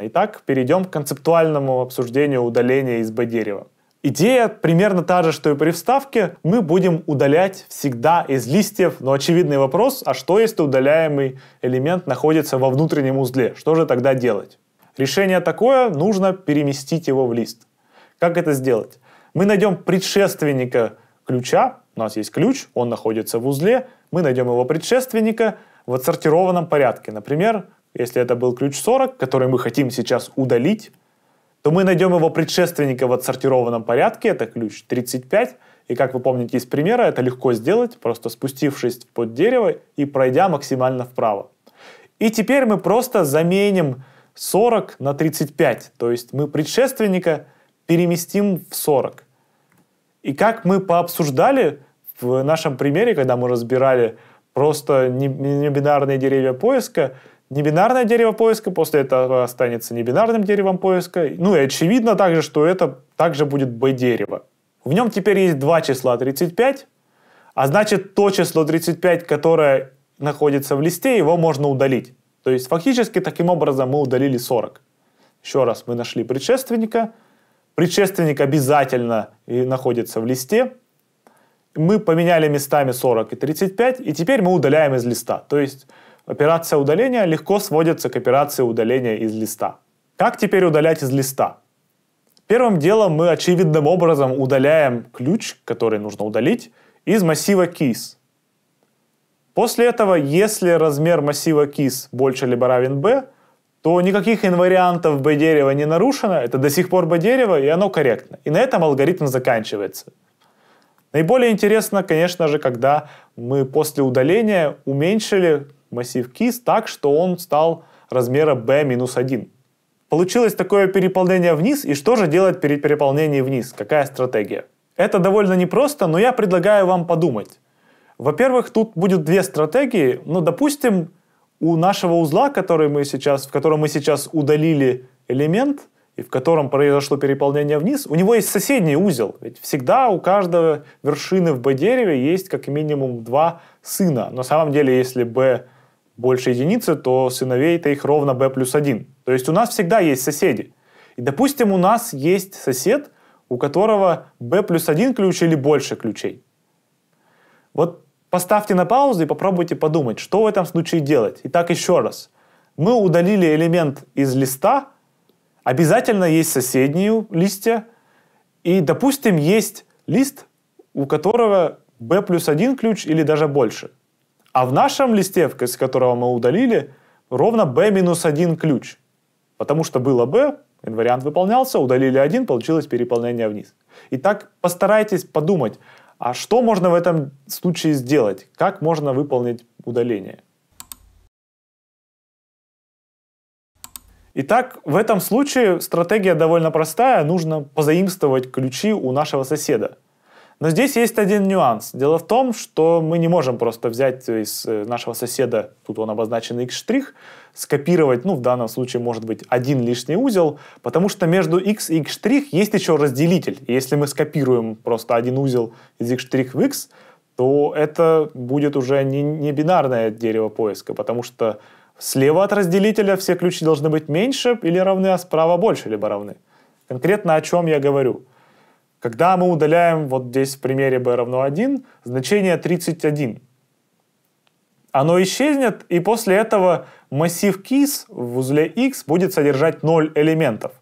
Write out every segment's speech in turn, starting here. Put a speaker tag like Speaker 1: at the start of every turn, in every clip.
Speaker 1: Итак, перейдем к концептуальному обсуждению удаления из B-дерева. Идея примерно та же, что и при вставке. Мы будем удалять всегда из листьев, но очевидный вопрос, а что если удаляемый элемент находится во внутреннем узле? Что же тогда делать? Решение такое, нужно переместить его в лист. Как это сделать? Мы найдем предшественника ключа, у нас есть ключ, он находится в узле, мы найдем его предшественника в отсортированном порядке. Например, если это был ключ 40, который мы хотим сейчас удалить, то мы найдем его предшественника в отсортированном порядке, это ключ 35, и как вы помните из примера, это легко сделать, просто спустившись под дерево и пройдя максимально вправо. И теперь мы просто заменим 40 на 35, то есть мы предшественника переместим в 40. И как мы пообсуждали в нашем примере, когда мы разбирали просто небинарные деревья поиска, небинарное дерево поиска, после этого останется небинарным деревом поиска. Ну и очевидно также, что это также будет B-дерево. В нем теперь есть два числа 35, а значит то число 35, которое находится в листе, его можно удалить. То есть фактически таким образом мы удалили 40. Еще раз, мы нашли предшественника. Предшественник обязательно и находится в листе. Мы поменяли местами 40 и 35, и теперь мы удаляем из листа. То есть операция удаления легко сводится к операции удаления из листа. Как теперь удалять из листа? Первым делом мы очевидным образом удаляем ключ, который нужно удалить, из массива keys. После этого, если размер массива keys больше либо равен b, то никаких инвариантов b-дерева не нарушено, это до сих пор b-дерево, и оно корректно. И на этом алгоритм заканчивается. Наиболее интересно, конечно же, когда мы после удаления уменьшили массив KISS так, что он стал размера B-1. Получилось такое переполнение вниз, и что же делать перед переполнением вниз? Какая стратегия? Это довольно непросто, но я предлагаю вам подумать. Во-первых, тут будет две стратегии. Ну, допустим, у нашего узла, который мы сейчас, в котором мы сейчас удалили элемент, и в котором произошло переполнение вниз, у него есть соседний узел. Ведь всегда у каждого вершины в B-дереве есть как минимум два сына. На самом деле, если B больше единицы, то сыновей-то их ровно b плюс 1. То есть у нас всегда есть соседи. И, допустим, у нас есть сосед, у которого b плюс 1 ключ или больше ключей. Вот поставьте на паузу и попробуйте подумать, что в этом случае делать. Итак, еще раз. Мы удалили элемент из листа, обязательно есть соседние листья, и, допустим, есть лист, у которого b плюс 1 ключ или даже больше. А в нашем листе, из которого мы удалили, ровно b-1 ключ. Потому что было b, инвариант выполнялся, удалили один, получилось переполнение вниз. Итак, постарайтесь подумать, а что можно в этом случае сделать? Как можно выполнить удаление? Итак, в этом случае стратегия довольно простая. Нужно позаимствовать ключи у нашего соседа. Но здесь есть один нюанс. Дело в том, что мы не можем просто взять из э, нашего соседа, тут он обозначен x', штрих, скопировать, ну, в данном случае, может быть, один лишний узел, потому что между x и x' штрих есть еще разделитель. И если мы скопируем просто один узел из x' штрих в x, то это будет уже не, не бинарное дерево поиска, потому что слева от разделителя все ключи должны быть меньше или равны, а справа больше либо равны. Конкретно о чем я говорю? Когда мы удаляем, вот здесь в примере b равно 1, значение 31. Оно исчезнет, и после этого массив keys в узле x будет содержать 0 элементов.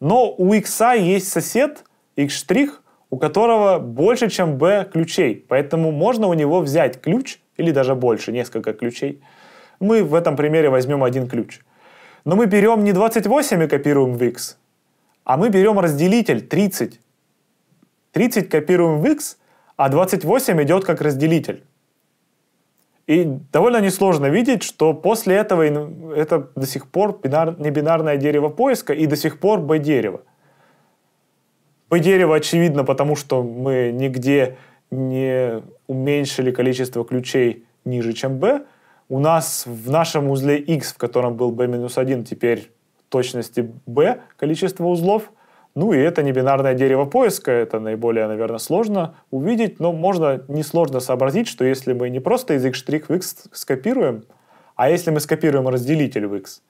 Speaker 1: Но у x а есть сосед, x', у которого больше, чем b ключей, поэтому можно у него взять ключ, или даже больше, несколько ключей. Мы в этом примере возьмем один ключ. Но мы берем не 28 и копируем в x, а мы берем разделитель 30, 30 копируем в x, а 28 идет как разделитель. И довольно несложно видеть, что после этого это до сих пор бинар, не бинарное дерево поиска и до сих пор B-дерево. B-дерево очевидно, потому что мы нигде не уменьшили количество ключей ниже, чем B. У нас в нашем узле X, в котором был B-1, теперь точности B количество узлов – ну и это не бинарное дерево поиска, это наиболее, наверное, сложно увидеть, но можно несложно сообразить, что если мы не просто из x' в x скопируем, а если мы скопируем разделитель в x,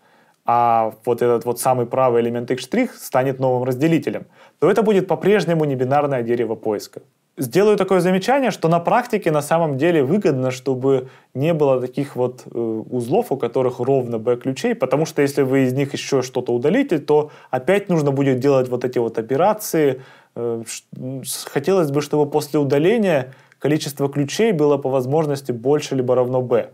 Speaker 1: а вот этот вот самый правый элемент x' станет новым разделителем, то это будет по-прежнему не бинарное дерево поиска. Сделаю такое замечание, что на практике на самом деле выгодно, чтобы не было таких вот э, узлов, у которых ровно B ключей, потому что если вы из них еще что-то удалите, то опять нужно будет делать вот эти вот операции. Э, хотелось бы, чтобы после удаления количество ключей было по возможности больше либо равно B.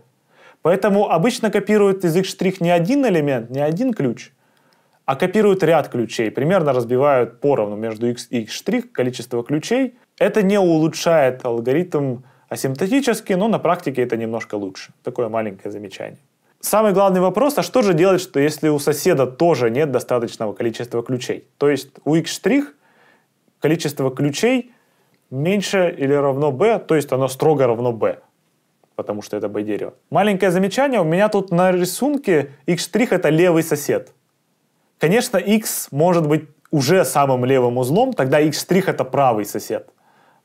Speaker 1: Поэтому обычно копируют из x штрих не один элемент, не один ключ, а копируют ряд ключей, примерно разбивают поровну между x и x штрих количество ключей, это не улучшает алгоритм асимптотически, но на практике это немножко лучше. Такое маленькое замечание. Самый главный вопрос, а что же делать, что если у соседа тоже нет достаточного количества ключей? То есть у x' количество ключей меньше или равно b, то есть оно строго равно b, потому что это b-дерево. Маленькое замечание, у меня тут на рисунке x' это левый сосед. Конечно, x может быть уже самым левым узлом, тогда x' это правый сосед.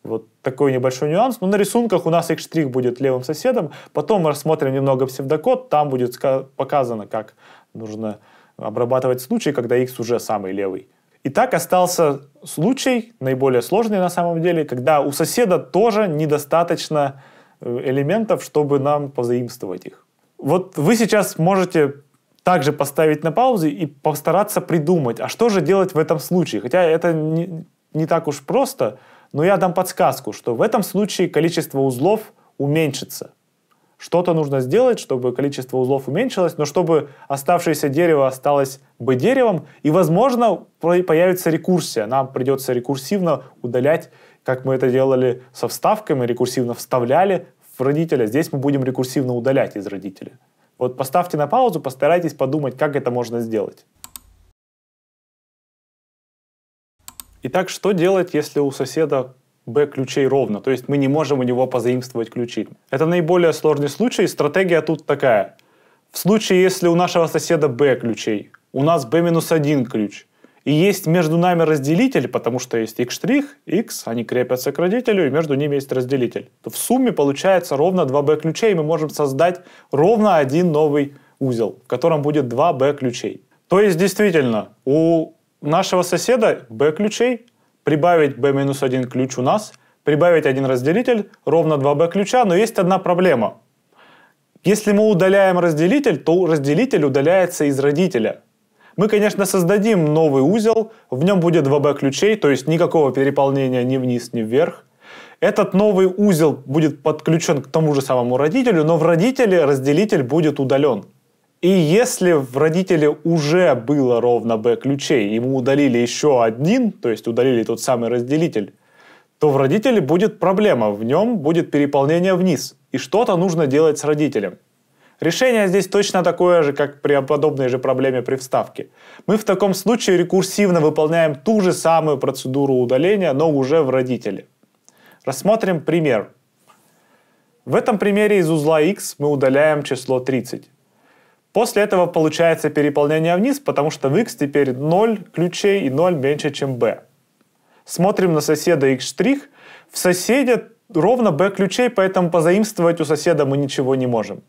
Speaker 1: Вот такой небольшой нюанс. Но ну, на рисунках у нас X' будет левым соседом. Потом мы рассмотрим немного псевдокод. Там будет показано, как нужно обрабатывать случай, когда X уже самый левый. И так остался случай, наиболее сложный на самом деле, когда у соседа тоже недостаточно э, элементов, чтобы нам позаимствовать их. Вот вы сейчас можете также поставить на паузу и постараться придумать, а что же делать в этом случае. Хотя это не, не так уж просто, но я дам подсказку, что в этом случае количество узлов уменьшится. Что-то нужно сделать, чтобы количество узлов уменьшилось, но чтобы оставшееся дерево осталось бы деревом, и, возможно, появится рекурсия. Нам придется рекурсивно удалять, как мы это делали со вставками, рекурсивно вставляли в родителя. Здесь мы будем рекурсивно удалять из родителя. Вот поставьте на паузу, постарайтесь подумать, как это можно сделать. Итак, что делать, если у соседа B ключей ровно, то есть мы не можем у него позаимствовать ключи? Это наиболее сложный случай, стратегия тут такая. В случае, если у нашего соседа B ключей, у нас B-1 ключ, и есть между нами разделитель, потому что есть x', x, они крепятся к родителю, и между ними есть разделитель, то в сумме получается ровно 2b ключей, и мы можем создать ровно один новый узел, в котором будет 2b ключей. То есть, действительно, у нашего соседа b ключей, прибавить b-1 ключ у нас, прибавить один разделитель, ровно 2b ключа, но есть одна проблема. Если мы удаляем разделитель, то разделитель удаляется из родителя. Мы, конечно, создадим новый узел, в нем будет 2b ключей, то есть никакого переполнения ни вниз, ни вверх. Этот новый узел будет подключен к тому же самому родителю, но в родителе разделитель будет удален. И если в родителе уже было ровно b ключей, ему удалили еще один, то есть удалили тот самый разделитель, то в родителе будет проблема, в нем будет переполнение вниз, и что-то нужно делать с родителем. Решение здесь точно такое же, как при подобной же проблеме при вставке. Мы в таком случае рекурсивно выполняем ту же самую процедуру удаления, но уже в родителе. Рассмотрим пример. В этом примере из узла x мы удаляем число 30. После этого получается переполнение вниз, потому что в x теперь 0 ключей и 0 меньше, чем b. Смотрим на соседа x'. В соседе ровно b ключей, поэтому позаимствовать у соседа мы ничего не можем.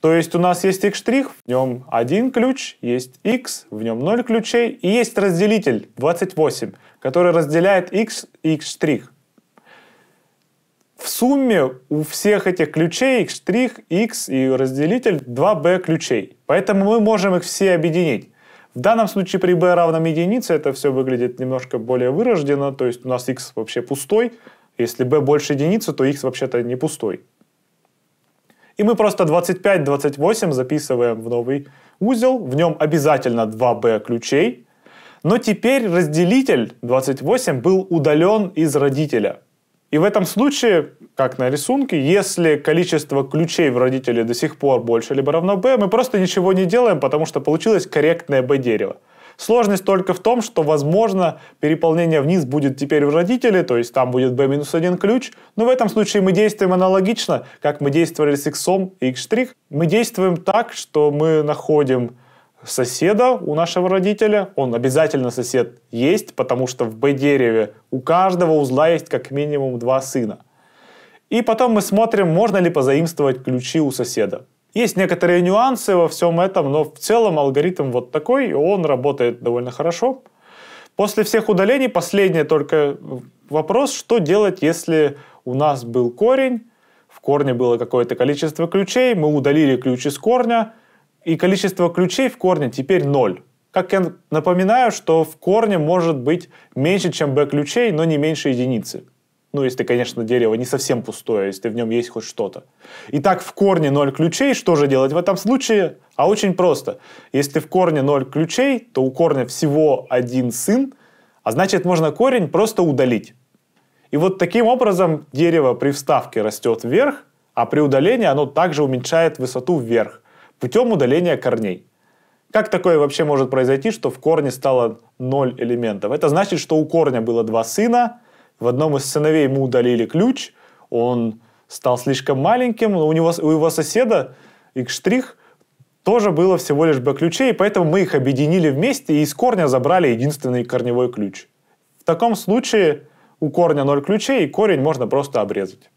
Speaker 1: То есть у нас есть x', в нем один ключ, есть x, в нем 0 ключей, и есть разделитель 28, который разделяет x и x'. В сумме у всех этих ключей штрих, x и разделитель 2b ключей. Поэтому мы можем их все объединить. В данном случае при b равном единице это все выглядит немножко более вырождено, то есть у нас x вообще пустой, если b больше единицы, то x вообще-то не пустой. И мы просто 25-28 записываем в новый узел, в нем обязательно 2b ключей, но теперь разделитель 28 был удален из родителя. И в этом случае, как на рисунке, если количество ключей в родителе до сих пор больше либо равно b, мы просто ничего не делаем, потому что получилось корректное b-дерево. Сложность только в том, что, возможно, переполнение вниз будет теперь в родителе, то есть там будет b-1 ключ, но в этом случае мы действуем аналогично, как мы действовали с x и x'. Мы действуем так, что мы находим соседа у нашего родителя. Он обязательно сосед есть, потому что в Б-дереве у каждого узла есть как минимум два сына. И потом мы смотрим, можно ли позаимствовать ключи у соседа. Есть некоторые нюансы во всем этом, но в целом алгоритм вот такой, и он работает довольно хорошо. После всех удалений последний только вопрос, что делать, если у нас был корень, в корне было какое-то количество ключей, мы удалили ключ из корня, и количество ключей в корне теперь 0. Как я напоминаю, что в корне может быть меньше, чем b ключей, но не меньше единицы. Ну, если, конечно, дерево не совсем пустое, если в нем есть хоть что-то. Итак, в корне 0 ключей, что же делать в этом случае? А очень просто. Если в корне 0 ключей, то у корня всего один сын, а значит можно корень просто удалить. И вот таким образом дерево при вставке растет вверх, а при удалении оно также уменьшает высоту вверх путем удаления корней. Как такое вообще может произойти, что в корне стало 0 элементов? Это значит, что у корня было два сына, в одном из сыновей ему удалили ключ, он стал слишком маленьким, у, него, у его соседа X' тоже было всего лишь b ключей, поэтому мы их объединили вместе и из корня забрали единственный корневой ключ. В таком случае у корня 0 ключей, и корень можно просто обрезать.